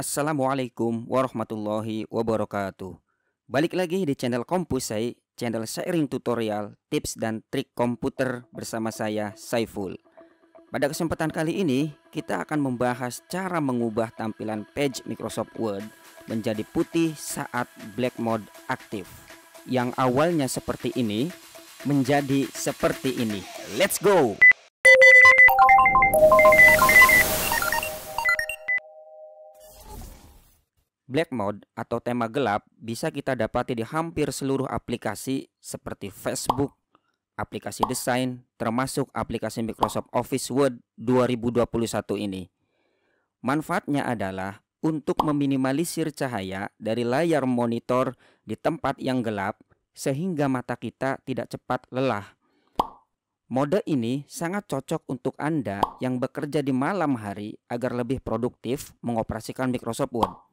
Assalamualaikum warahmatullahi wabarakatuh Balik lagi di channel Kompusai Channel sharing tutorial, tips dan trik komputer bersama saya Saiful Pada kesempatan kali ini kita akan membahas cara mengubah tampilan page Microsoft Word Menjadi putih saat black mode aktif Yang awalnya seperti ini menjadi seperti ini Let's go! Black mode atau tema gelap bisa kita dapati di hampir seluruh aplikasi seperti Facebook, aplikasi desain, termasuk aplikasi Microsoft Office Word 2021 ini. Manfaatnya adalah untuk meminimalisir cahaya dari layar monitor di tempat yang gelap sehingga mata kita tidak cepat lelah. Mode ini sangat cocok untuk Anda yang bekerja di malam hari agar lebih produktif mengoperasikan Microsoft Word.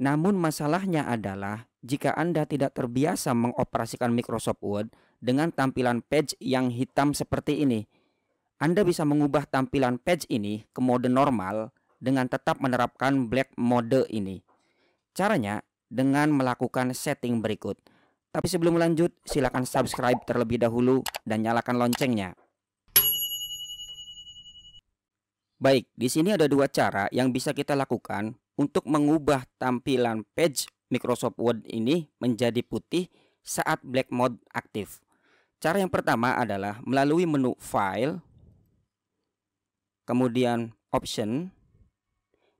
Namun masalahnya adalah jika Anda tidak terbiasa mengoperasikan Microsoft Word dengan tampilan page yang hitam seperti ini, Anda bisa mengubah tampilan page ini ke mode normal dengan tetap menerapkan black mode ini. Caranya dengan melakukan setting berikut. Tapi sebelum lanjut, silakan subscribe terlebih dahulu dan nyalakan loncengnya. Baik, di sini ada dua cara yang bisa kita lakukan untuk mengubah tampilan page Microsoft Word ini menjadi putih saat black mode aktif. Cara yang pertama adalah melalui menu file, kemudian option.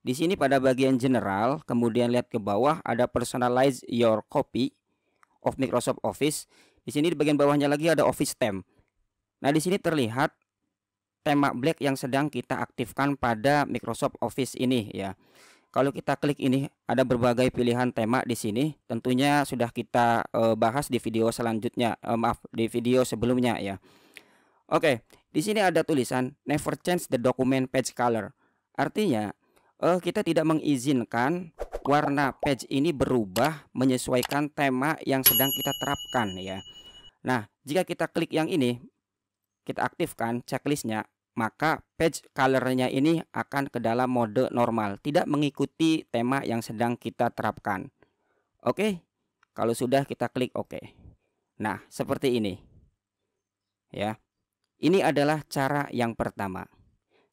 Di sini pada bagian general, kemudian lihat ke bawah ada personalize your copy of Microsoft Office. Di sini di bagian bawahnya lagi ada Office theme. Nah, di sini terlihat tema black yang sedang kita aktifkan pada Microsoft Office ini ya. Kalau kita klik ini, ada berbagai pilihan tema di sini. Tentunya sudah kita e, bahas di video selanjutnya, e, maaf di video sebelumnya ya. Oke, di sini ada tulisan Never change the document page color. Artinya e, kita tidak mengizinkan warna page ini berubah menyesuaikan tema yang sedang kita terapkan ya. Nah, jika kita klik yang ini, kita aktifkan checklistnya maka page colornya ini akan ke dalam mode normal tidak mengikuti tema yang sedang kita terapkan oke kalau sudah kita klik oke nah seperti ini ya ini adalah cara yang pertama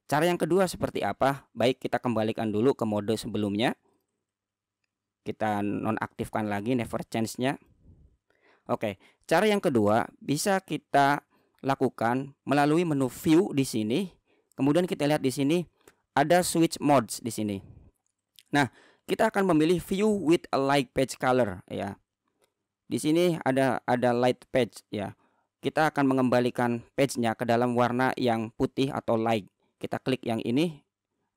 cara yang kedua seperti apa baik kita kembalikan dulu ke mode sebelumnya kita nonaktifkan lagi never change nya oke cara yang kedua bisa kita lakukan melalui menu view di sini. Kemudian kita lihat di sini ada switch modes di sini. Nah, kita akan memilih view with a light page color ya. Di sini ada ada light page ya. Kita akan mengembalikan page-nya ke dalam warna yang putih atau light. Kita klik yang ini.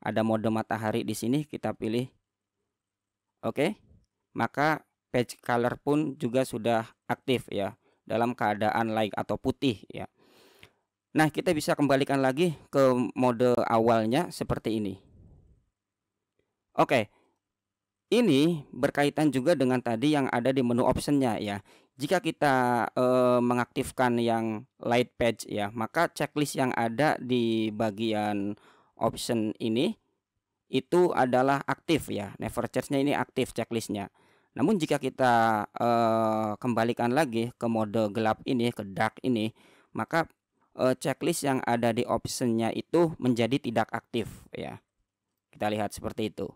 Ada mode matahari di sini, kita pilih. Oke. Maka page color pun juga sudah aktif ya dalam keadaan like atau putih ya. Nah, kita bisa kembalikan lagi ke mode awalnya seperti ini. Oke. Ini berkaitan juga dengan tadi yang ada di menu optionnya ya. Jika kita e, mengaktifkan yang light page ya, maka checklist yang ada di bagian option ini itu adalah aktif ya. Never charge-nya ini aktif checklistnya. Namun jika kita uh, kembalikan lagi ke mode gelap ini, ke dark ini, maka uh, checklist yang ada di optionnya itu menjadi tidak aktif ya. Kita lihat seperti itu.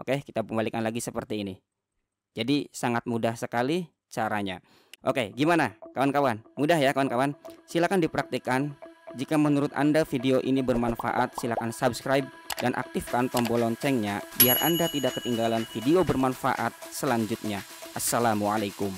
Oke, kita kembalikan lagi seperti ini. Jadi sangat mudah sekali caranya. Oke, gimana kawan-kawan? Mudah ya kawan-kawan? Silakan dipraktikkan. Jika menurut Anda video ini bermanfaat, silakan subscribe dan aktifkan tombol loncengnya biar Anda tidak ketinggalan video bermanfaat selanjutnya. Assalamualaikum.